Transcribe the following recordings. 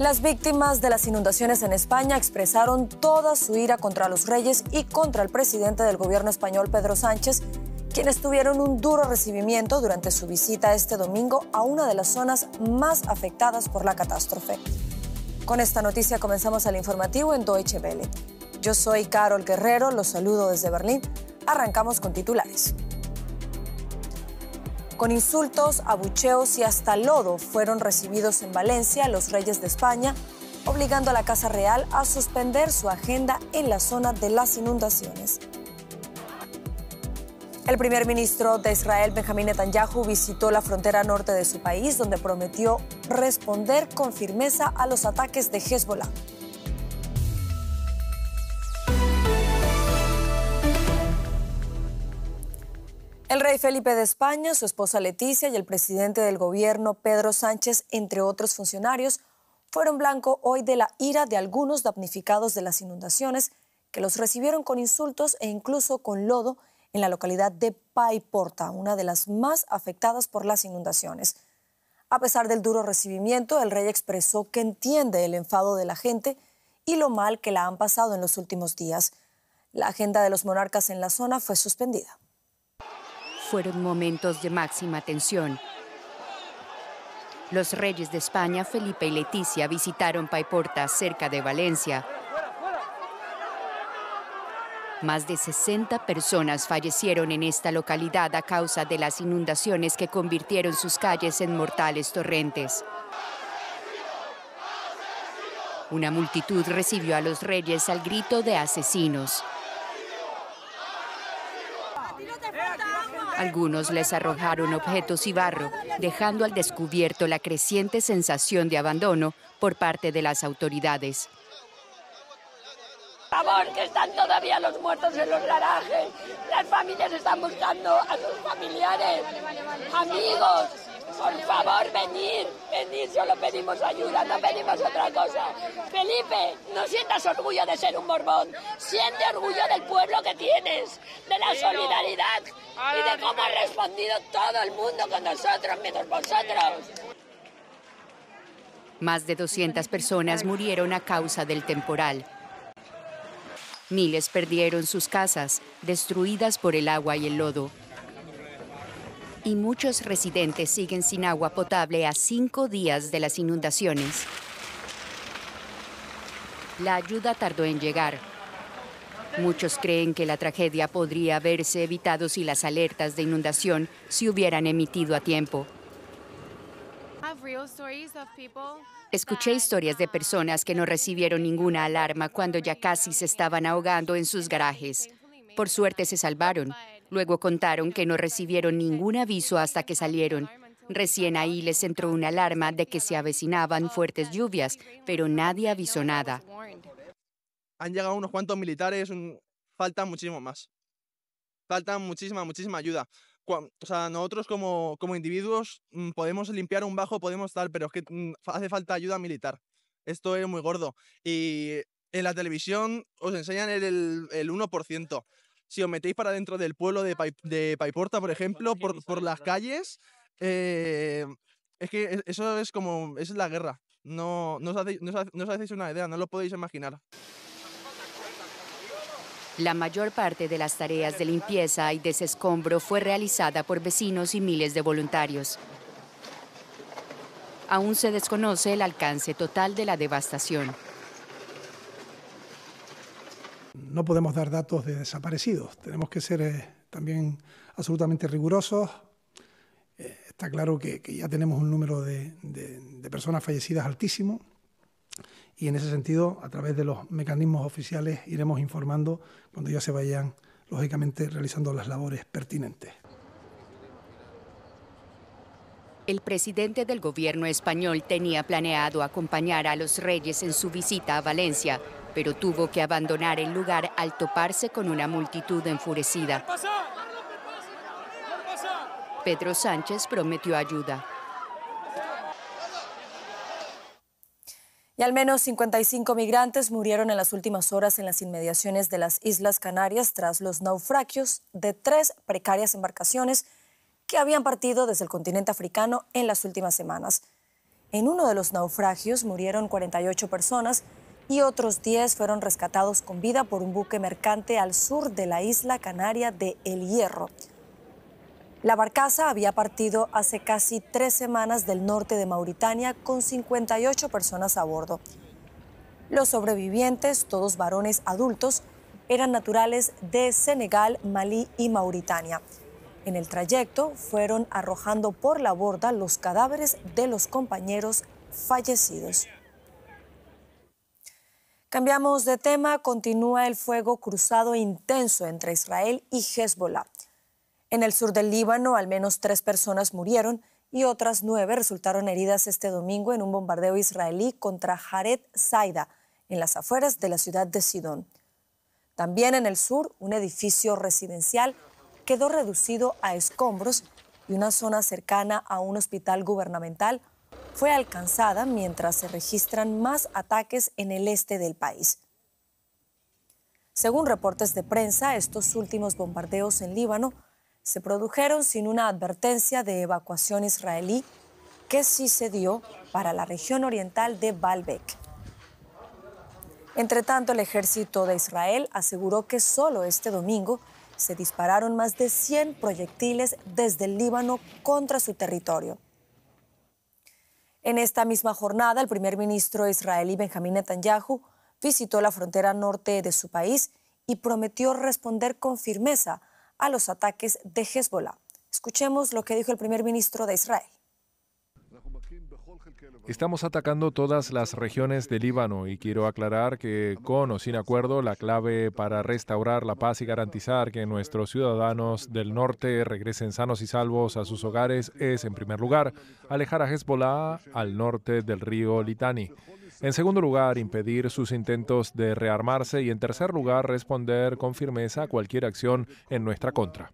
Las víctimas de las inundaciones en España expresaron toda su ira contra los reyes y contra el presidente del gobierno español, Pedro Sánchez, quienes tuvieron un duro recibimiento durante su visita este domingo a una de las zonas más afectadas por la catástrofe. Con esta noticia comenzamos el informativo en Deutsche Welle. Yo soy Carol Guerrero, los saludo desde Berlín. Arrancamos con titulares. Con insultos, abucheos y hasta lodo fueron recibidos en Valencia los reyes de España, obligando a la Casa Real a suspender su agenda en la zona de las inundaciones. El primer ministro de Israel, Benjamín Netanyahu, visitó la frontera norte de su país, donde prometió responder con firmeza a los ataques de Hezbollah. El rey Felipe de España, su esposa Leticia y el presidente del gobierno Pedro Sánchez, entre otros funcionarios, fueron blanco hoy de la ira de algunos damnificados de las inundaciones que los recibieron con insultos e incluso con lodo en la localidad de Paiporta, una de las más afectadas por las inundaciones. A pesar del duro recibimiento, el rey expresó que entiende el enfado de la gente y lo mal que la han pasado en los últimos días. La agenda de los monarcas en la zona fue suspendida fueron momentos de máxima tensión. Los reyes de España, Felipe y Leticia, visitaron Paiporta, cerca de Valencia. Más de 60 personas fallecieron en esta localidad a causa de las inundaciones que convirtieron sus calles en mortales torrentes. Una multitud recibió a los reyes al grito de asesinos. Algunos les arrojaron objetos y barro, dejando al descubierto la creciente sensación de abandono por parte de las autoridades. Por favor, que están todavía los muertos en los garajes. Las familias están buscando a sus familiares, amigos, por favor, venir, venir, solo pedimos ayuda, no pedimos otra cosa. Felipe, no sientas orgullo de ser un Borbón, siente orgullo del pueblo que tienes, de la solidaridad y de cómo ha respondido todo el mundo con nosotros, menos vosotros. Más de 200 personas murieron a causa del temporal. Miles perdieron sus casas, destruidas por el agua y el lodo y muchos residentes siguen sin agua potable a cinco días de las inundaciones. La ayuda tardó en llegar. Muchos creen que la tragedia podría haberse evitado si las alertas de inundación se hubieran emitido a tiempo. Escuché historias de personas que no recibieron ninguna alarma cuando ya casi se estaban ahogando en sus garajes. Por suerte se salvaron, Luego contaron que no recibieron ningún aviso hasta que salieron. Recién ahí les entró una alarma de que se avecinaban fuertes lluvias, pero nadie avisó nada. Han llegado unos cuantos militares, falta muchísimo más. Falta muchísima, muchísima ayuda. O sea, nosotros como, como individuos mm, podemos limpiar un bajo, podemos tal, pero es que mm, hace falta ayuda militar. Esto es muy gordo. Y en la televisión os enseñan el, el 1% si os metéis para dentro del pueblo de, Paiporta, por pues ejemplo, por, pues las calles, eh, es que e, eso es como, es la guerra. No, no os hacéis una idea, no lo podéis imaginar. La mayor parte de las tareas de limpieza y desescombro fue realizada por vecinos y miles de voluntarios. Aún se desconoce el alcance total de la devastación no podemos dar datos de desaparecidos. Tenemos que ser eh, también absolutamente rigurosos. Eh, está claro que, ya tenemos un número de, de, personas fallecidas altísimo y en ese sentido, a través de los mecanismos oficiales, iremos informando cuando ya se vayan, lógicamente, realizando las labores pertinentes. El presidente del gobierno español tenía planeado acompañar a los reyes en su visita a Valencia, pero tuvo que abandonar el lugar al toparse con una multitud enfurecida. Pedro Sánchez prometió ayuda. Y al menos 55 migrantes murieron en las últimas horas en las inmediaciones de las Islas Canarias tras los naufragios de tres precarias embarcaciones que habían partido desde el continente africano en las últimas semanas. En uno de los naufragios murieron 48 personas y otros 10 fueron rescatados con vida por un buque mercante al sur de la isla canaria de El Hierro. La barcaza había partido hace casi tres semanas del norte de Mauritania con 58 personas a bordo. Los sobrevivientes, todos varones adultos, eran naturales de Senegal, Malí y Mauritania. En el trayecto fueron arrojando por la borda los cadáveres de los compañeros fallecidos. Cambiamos de tema, continúa el fuego cruzado intenso entre Israel y Hezbollah. En el sur del Líbano, al menos tres personas murieron y otras nueve resultaron heridas este domingo en un bombardeo israelí contra Jared Zaida, en las afueras de la ciudad de Sidón. También en el sur, un edificio residencial quedó reducido a escombros y una zona cercana a un hospital gubernamental fue alcanzada mientras se registran más ataques en el este del país. Según reportes de prensa, estos últimos bombardeos en Líbano se produjeron sin una advertencia de evacuación israelí que sí se dio para la región oriental de Baalbek. Entre tanto, el ejército de Israel aseguró que solo este domingo se dispararon más de 100 proyectiles desde el Líbano contra su territorio. En esta misma jornada, el primer ministro israelí Benjamín Netanyahu visitó la frontera norte de su país y prometió responder con firmeza a los ataques de Hezbollah. Escuchemos lo que dijo el primer ministro de Israel. Estamos atacando todas las regiones del Líbano y quiero aclarar que con o sin acuerdo la clave para restaurar la paz y garantizar que nuestros ciudadanos del norte regresen sanos y salvos a sus hogares es, en primer lugar, alejar a Hezbollah al norte del río Litani. En segundo lugar, impedir sus intentos de rearmarse y en tercer lugar, responder con firmeza a cualquier acción en nuestra contra.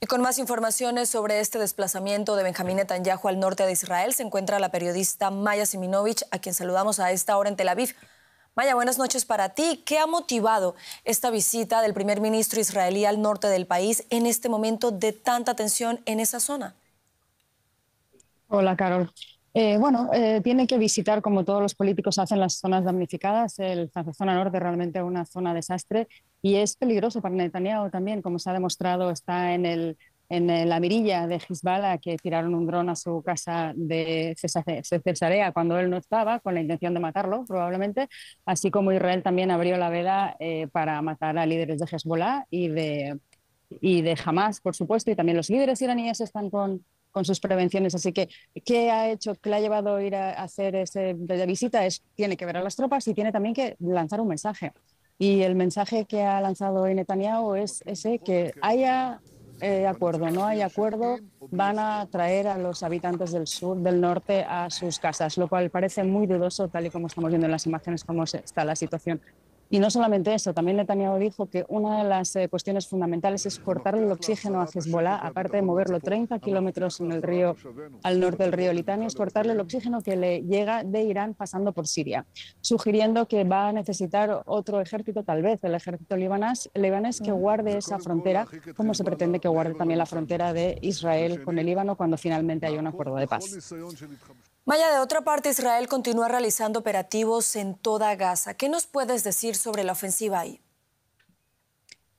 Y con más informaciones sobre este desplazamiento de Benjamín Netanyahu al norte de Israel se encuentra la periodista Maya Siminovich, a quien saludamos a esta hora en Tel Aviv. Maya, buenas noches para ti. ¿Qué ha motivado esta visita del primer ministro israelí al norte del país en este momento de tanta tensión en esa zona? Hola, Carol. Eh, bueno, eh, tiene que visitar, como todos los políticos hacen, las zonas damnificadas. El, la zona norte realmente es una zona desastre y es peligroso para Netanyahu también, como se ha demostrado, está en, el, en la mirilla de Hezbollah, que tiraron un dron a su casa de Cesarea cuando él no estaba, con la intención de matarlo, probablemente, así como Israel también abrió la veda eh, para matar a líderes de Hezbollah y de, y de Hamas, por supuesto, y también los líderes iraníes están con con sus prevenciones. Así que, ¿qué ha hecho, qué le ha llevado a ir a hacer esa visita? Es, tiene que ver a las tropas y tiene también que lanzar un mensaje. Y el mensaje que ha lanzado Netanyahu es ese, que haya eh, acuerdo, no hay acuerdo, van a traer a los habitantes del sur, del norte, a sus casas, lo cual parece muy dudoso, tal y como estamos viendo en las imágenes, cómo está la situación y no solamente eso, también Netanyahu dijo que una de las eh, cuestiones fundamentales es cortarle el oxígeno a Hezbollah, aparte de moverlo 30 kilómetros en el río, al norte del río Litania, es cortarle el oxígeno que le llega de Irán pasando por Siria, sugiriendo que va a necesitar otro ejército, tal vez el ejército libanés, libanés que guarde esa frontera, como se pretende que guarde también la frontera de Israel con el Líbano cuando finalmente haya un acuerdo de paz. Maya, de otra parte, Israel continúa realizando operativos en toda Gaza. ¿Qué nos puedes decir sobre la ofensiva ahí?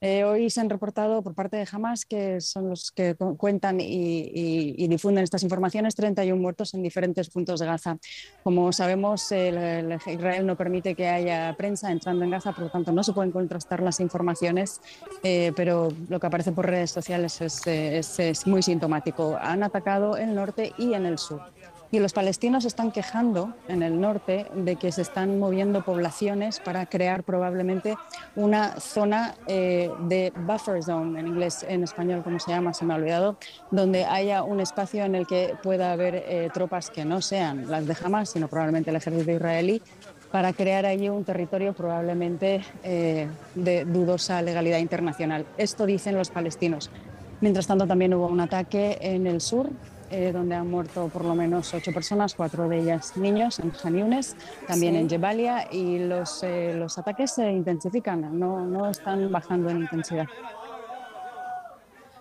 Eh, hoy se han reportado por parte de Hamas, que son los que cuentan y, difunden estas informaciones, 31 muertos en diferentes puntos de Gaza. Como sabemos, Israel no permite que haya prensa entrando en Gaza, por lo tanto no se pueden contrastar las informaciones, eh, pero lo que aparece por redes sociales eh, es, es muy sintomático. Han atacado el norte y en el sur. Y los palestinos están quejando en el norte de que se están moviendo poblaciones para crear probablemente una zona eh, de buffer zone, en inglés, en español, como se llama? Se me ha olvidado, donde haya un espacio en el que pueda haber eh, tropas que no sean las de Hamas, sino probablemente el ejército israelí, para crear allí un territorio probablemente eh, de dudosa legalidad internacional. Esto dicen los palestinos. Mientras tanto, también hubo un ataque en el sur eh, donde han muerto por lo menos ocho personas, cuatro de ellas niños, en Janiunes, también en Jebalia, y los, eh, los ataques se intensifican, no, no están bajando en intensidad.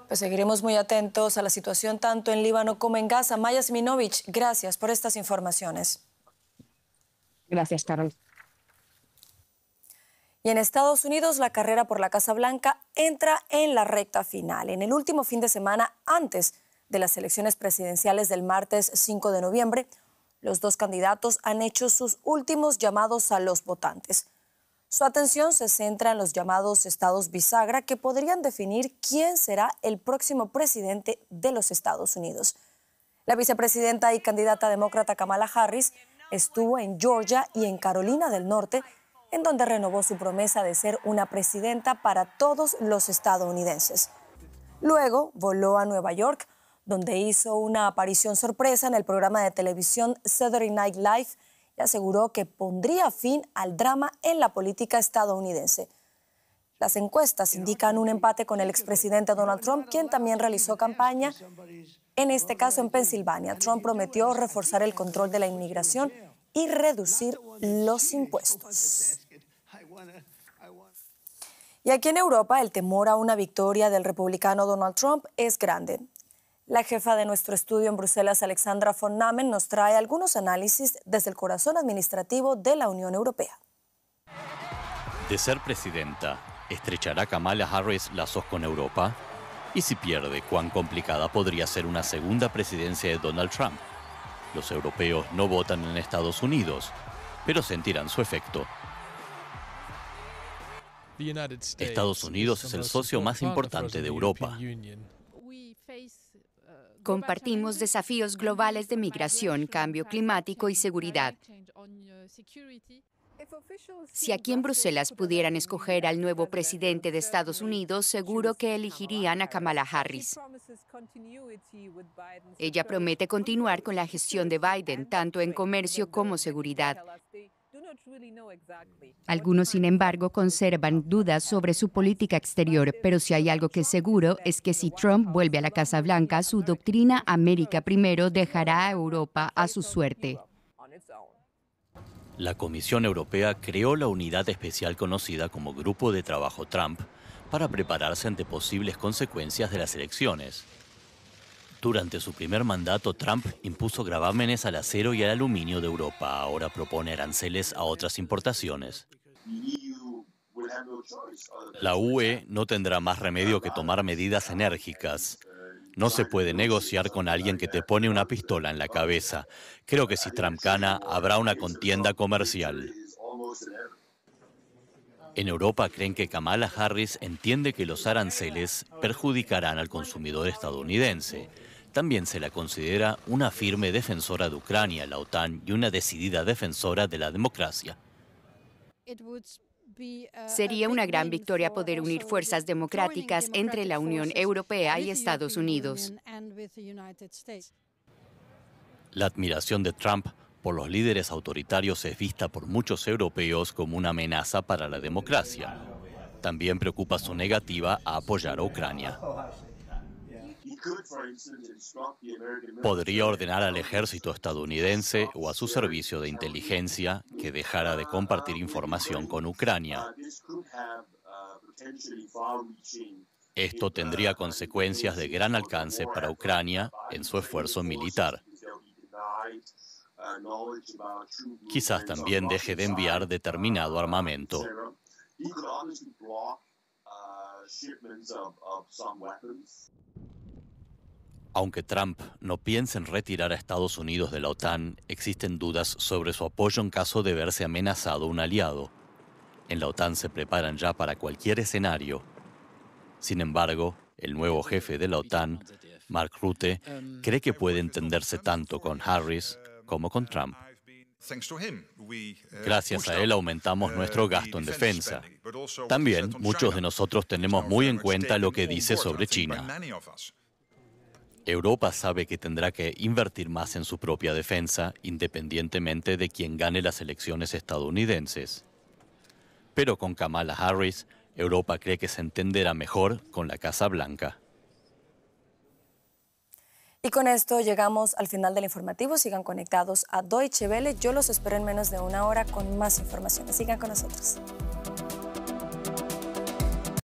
Pues seguiremos muy atentos a la situación tanto en Líbano como en Gaza. Maya Siminovich, gracias por estas informaciones. Gracias, Carol. Y en Estados Unidos la carrera por la Casa Blanca entra en la recta final. En el último fin de semana antes de las elecciones presidenciales del martes 5 de noviembre, los dos candidatos han hecho sus últimos llamados a los votantes. Su atención se centra en los llamados estados bisagra que podrían definir quién será el próximo presidente de los Estados Unidos. La vicepresidenta y candidata demócrata Kamala Harris estuvo en Georgia y en Carolina del Norte, en donde renovó su promesa de ser una presidenta para todos los estadounidenses. Luego voló a Nueva York donde hizo una aparición sorpresa en el programa de televisión Saturday Night Live y aseguró que pondría fin al drama en la política estadounidense. Las encuestas indican un empate con el expresidente Donald Trump, quien también realizó campaña, en este caso en Pensilvania. Trump prometió reforzar el control de la inmigración y reducir los impuestos. Y aquí en Europa el temor a una victoria del republicano Donald Trump es grande. La jefa de nuestro estudio en Bruselas, Alexandra von Namen, nos trae algunos análisis desde el corazón administrativo de la Unión Europea. De ser presidenta, ¿estrechará Kamala Harris lazos con Europa? Y si pierde, ¿cuán complicada podría ser una segunda presidencia de Donald Trump? Los europeos no votan en Estados Unidos, pero sentirán su efecto. Estados Unidos es el socio más importante de Europa. Compartimos desafíos globales de migración, cambio climático y seguridad. Si aquí en Bruselas pudieran escoger al nuevo presidente de Estados Unidos, seguro que elegirían a Kamala Harris. Ella promete continuar con la gestión de Biden, tanto en comercio como seguridad. Algunos, sin embargo, conservan dudas sobre su política exterior, pero si hay algo que es seguro es que si Trump vuelve a la Casa Blanca, su doctrina América primero dejará a Europa a su suerte. La Comisión Europea creó la unidad especial conocida como Grupo de Trabajo Trump para prepararse ante posibles consecuencias de las elecciones. Durante su primer mandato, Trump impuso gravámenes al acero y al aluminio de Europa. Ahora propone aranceles a otras importaciones. La UE no tendrá más remedio que tomar medidas enérgicas. No se puede negociar con alguien que te pone una pistola en la cabeza. Creo que si Trump gana, habrá una contienda comercial. En Europa creen que Kamala Harris entiende que los aranceles perjudicarán al consumidor estadounidense. También se la considera una firme defensora de Ucrania, la OTAN, y una decidida defensora de la democracia. Sería una gran victoria poder unir fuerzas democráticas entre la Unión Europea y Estados Unidos. La admiración de Trump por los líderes autoritarios es vista por muchos europeos como una amenaza para la democracia. También preocupa su negativa a apoyar a Ucrania. Podría ordenar al ejército estadounidense o a su servicio de inteligencia que dejara de compartir información con Ucrania. Esto tendría consecuencias de gran alcance para Ucrania en su esfuerzo militar. Quizás también deje de enviar determinado armamento. Aunque Trump no piense en retirar a Estados Unidos de la OTAN, existen dudas sobre su apoyo en caso de verse amenazado un aliado. En la OTAN se preparan ya para cualquier escenario. Sin embargo, el nuevo jefe de la OTAN, Mark Rutte, cree que puede entenderse tanto con Harris como con Trump. Gracias a él aumentamos nuestro gasto en defensa. También muchos de nosotros tenemos muy en cuenta lo que dice sobre China. Europa sabe que tendrá que invertir más en su propia defensa, independientemente de quien gane las elecciones estadounidenses. Pero con Kamala Harris, Europa cree que se entenderá mejor con la Casa Blanca. Y con esto llegamos al final del informativo. Sigan conectados a Deutsche Welle. Yo los espero en menos de una hora con más informaciones. Sigan con nosotros.